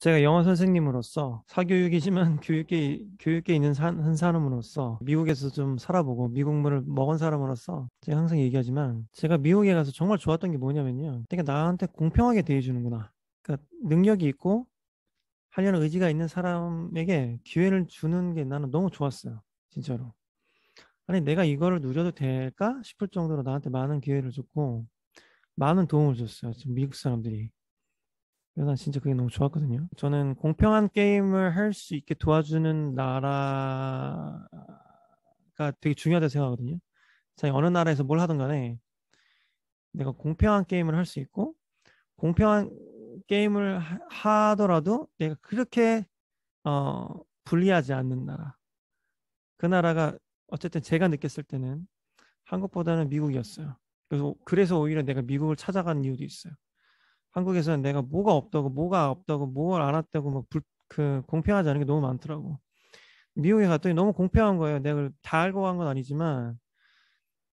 제가 영어 선생님으로서 사교육이지만 교육계 교육계 있는 산, 한 사람으로서 미국에서 좀 살아보고 미국물을 먹은 사람으로서 제가 항상 얘기하지만 제가 미국에 가서 정말 좋았던 게 뭐냐면요. 그러니까 나한테 공평하게 대해주는구나. 그러니까 능력이 있고 하려는 의지가 있는 사람에게 기회를 주는 게 나는 너무 좋았어요. 진짜로. 아니 내가 이거를 누려도 될까 싶을 정도로 나한테 많은 기회를 줬고 많은 도움을 줬어요. 지금 미국 사람들이. 난 진짜 그게 너무 좋았거든요. 저는 공평한 게임을 할 수 있게 도와주는 나라가 되게 중요하다고 생각하거든요. 자, 어느 나라에서 뭘 하든 간에 내가 공평한 게임을 할 수 있고 공평한 게임을 하더라도 내가 그렇게 어, 불리하지 않는 나라. 그 나라가 어쨌든 제가 느꼈을 때는 한국보다는 미국이었어요. 그래서 그래서 오히려 내가 미국을 찾아간 이유도 있어요. 한국에서는 내가 뭐가 없다고 뭐가 없다고 뭘 알았다고 막그 공평하지 않은 게 너무 많더라고. 미국에 갔더니 너무 공평한 거예요. 내가 다 알고 간 건 아니지만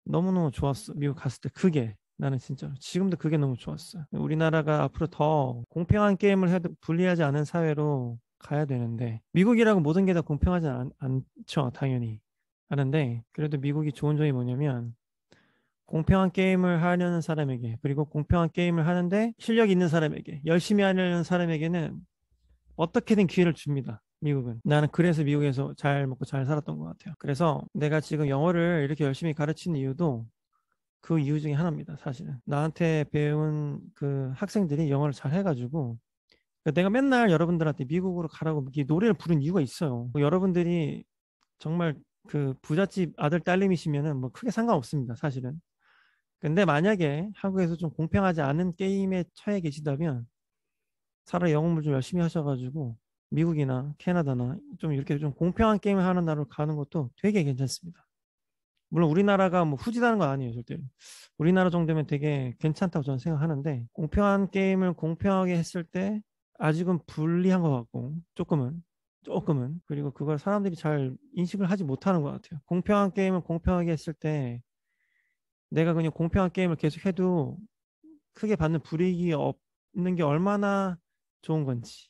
너무너무 좋았어. 미국 갔을 때 그게 나는 진짜 지금도 그게 너무 좋았어. 우리나라가 앞으로 더 공평한 게임을 해도 불리하지 않은 사회로 가야 되는데 미국이라고 모든 게 다 공평하지 않, 않죠 당연히 하는데 그래도 미국이 좋은 점이 뭐냐면 공평한 게임을 하려는 사람에게 그리고 공평한 게임을 하는데 실력 있는 사람에게 열심히 하려는 사람에게는 어떻게든 기회를 줍니다. 미국은 나는 그래서 미국에서 잘 먹고 잘 살았던 것 같아요. 그래서 내가 지금 영어를 이렇게 열심히 가르치는 이유도 그 이유 중에 하나입니다. 사실은 나한테 배운 그 학생들이 영어를 잘 해가지고 그러니까 내가 맨날 여러분들한테 미국으로 가라고 노래를 부른 이유가 있어요. 뭐 여러분들이 정말 그 부잣집 아들 딸님이시면은 뭐 크게 상관없습니다. 사실은 근데 만약에 한국에서 좀 공평하지 않은 게임에 처해 계시다면 차라리 영어 을좀 열심히 하셔가지고 미국이나 캐나다나 좀 이렇게 좀 공평한 게임을 하는 나라로 가는 것도 되게 괜찮습니다. 물론 우리나라가 뭐 후지다는 건 아니에요, 절대 우리나라 정도면 되게 괜찮다고 저는 생각하는데 공평한 게임을 공평하게 했을 때 아직은 불리한 것 같고 조금은 조금은 그리고 그걸 사람들이 잘 인식을 하지 못하는 것 같아요. 공평한 게임을 공평하게 했을 때 내가 그냥 공평한 게임을 계속 해도 크게 받는 불이익이 없는 게 얼마나 좋은 건지.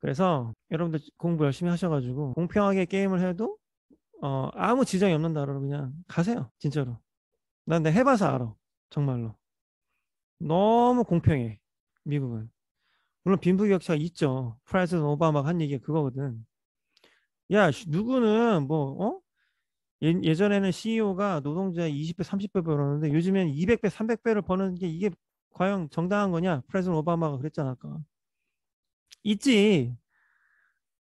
그래서 여러분들 공부 열심히 하셔가지고 공평하게 게임을 해도 어, 아무 지장이 없는 나라로 그냥 가세요. 진짜로. 난 내 해봐서 알아. 정말로. 너무 공평해. 미국은. 물론 빈부격차가 있죠. 프라이스 오바마가 한 얘기가 그거거든. 야, 누구는 뭐, 어? 예, 전에는 CEO가 노동자 20배, 30배 벌었는데 요즘엔 200배, 300배를 버는 게 이게 과연 정당한 거냐? 프레젠 오바마가 그랬잖아, 아까. 있지.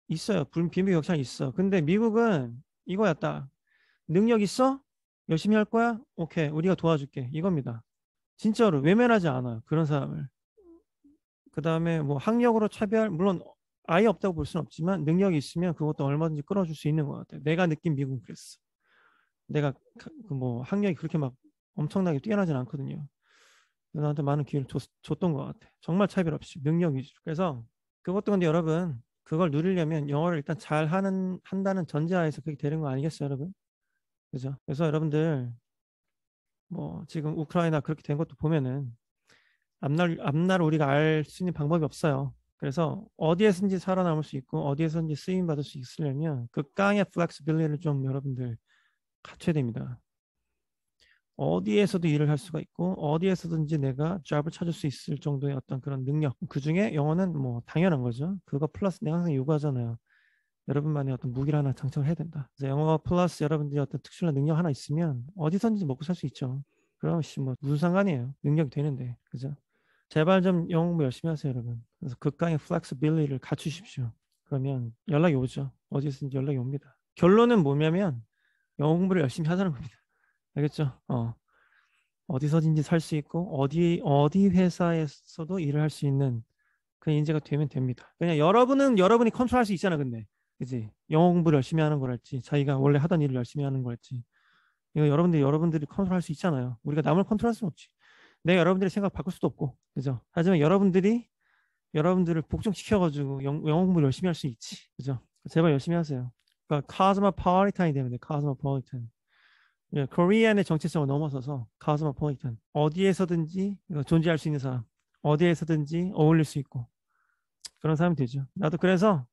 있어요. 빈부 격차는 있어. 근데 미국은 이거였다. 능력 있어? 열심히 할 거야? 오케이. 우리가 도와줄게. 이겁니다. 진짜로 외면하지 않아요. 그런 사람을. 그 다음에 뭐 학력으로 차별, 물론 아예 없다고 볼 수는 없지만 능력이 있으면 그것도 얼마든지 끌어줄 수 있는 것 같아요. 내가 느낀 미국은 그랬어. 내가 그뭐 학력이 그렇게 막 엄청나게 뛰어나진 않거든요. 나한테 많은 기회를 줬, 줬던 것 같아. 정말 차별 없이 능력 이죠 그래서 그것도 근데 여러분 그걸 누리려면 영어를 일단 잘 하는 한다는 전제하에서 그게 되는 거 아니겠어요, 여러분? 그죠? 그래서 여러분들 뭐 지금 우크라이나 그렇게 된 것도 보면은 앞날 앞날 우리가 알 수 있는 방법이 없어요. 그래서 어디에서든지 살아남을 수 있고 어디에서든지 쓰임 받을 수 있으려면 그 깡의 플렉스빌리를 좀 여러분들 갖춰야 됩니다. 어디에서도 일을 할 수가 있고 어디에서든지 내가 잡을 찾을 수 있을 정도의 어떤 그런 능력 그 중에 영어는 뭐 당연한 거죠 그거 플러스 내가 항상 요구하잖아요 여러분만의 어떤 무기를 하나 장착을 해야 된다 그래서 영어가 플러스 여러분들이 어떤 특출난 능력 하나 있으면 어디선지 먹고 살 수 있죠 그럼 씨뭐 무슨 상관이에요 능력이 되는데 그죠 제발 좀 영어 공부 열심히 하세요 여러분 그래서 극강의 플렉스빌리를 갖추십시오 그러면 연락이 오죠 어디서든지 에 연락이 옵니다 결론은 뭐냐면 영어 공부를 열심히 하자는 겁니다. 알겠죠? 어. 어디서든지 살 수 있고 어디 어디 회사에서도 일을 할 수 있는 그 인재가 되면 됩니다. 그냥 여러분은 여러분이 컨트롤할 수 있잖아, 근데 그지? 영어 공부를 열심히 하는 걸랄지 자기가 원래 하던 일을 열심히 하는 걸랄지 이거 여러분들이 여러분들이 컨트롤할 수 있잖아요. 우리가 남을 컨트롤할 수는 없지. 내 여러분들의 생각 바꿀 수도 없고, 그죠? 하지만 여러분들이 여러분들을 복종시켜가지고 영어 공부를 열심히 할 수 있지, 그죠? 제발 열심히 하세요. 그러니까 카스마파리탄이 되면 돼. 카스마파리탄. 예, 코리안의 정체성을 넘어서서 카스마파리탄. 어디에서든지 존재할 수 있는 사람. 어디에서든지 어울릴 수 있고 그런 사람이 되죠. 나도 그래서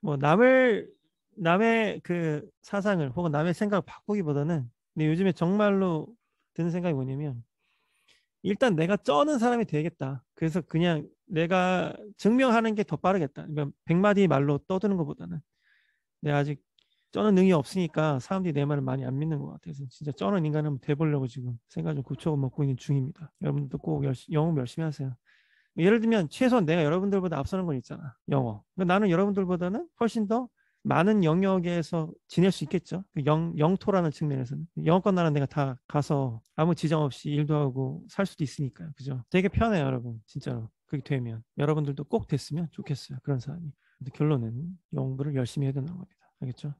뭐 남을 남의 그 사상을 혹은 남의 생각을 바꾸기보다는 근데 요즘에 정말로 드는 생각이 뭐냐면 일단 내가 쩌는 사람이 되겠다. 그래서 그냥 내가 증명하는 게 더 빠르겠다. 그러니까 백마디 말로 떠드는 것보다는 내가 아직 쩌는 능이 없으니까 사람들이 내 말을 많이 안 믿는 것 같아서 진짜 쩌는 인간 한번 돼보려고 지금 생각 좀 고쳐 먹고 있는 중입니다. 여러분들도 꼭 열심히, 영업 열심히 하세요. 예를 들면 최소한 내가 여러분들보다 앞서는 건 있잖아. 영어. 그러니까 나는 여러분들보다는 훨씬 더 많은 영역에서 지낼 수 있겠죠. 그 영, 영토라는 측면에서는. 영어권 나라 내가 다 가서 아무 지장 없이 일도 하고 살 수도 있으니까요. 그죠? 되게 편해요, 여러분. 진짜로. 그게 되면. 여러분들도 꼭 됐으면 좋겠어요. 그런 사람이. 근데 결론은 영어를 열심히 해야 된다는 겁니다. 알겠죠?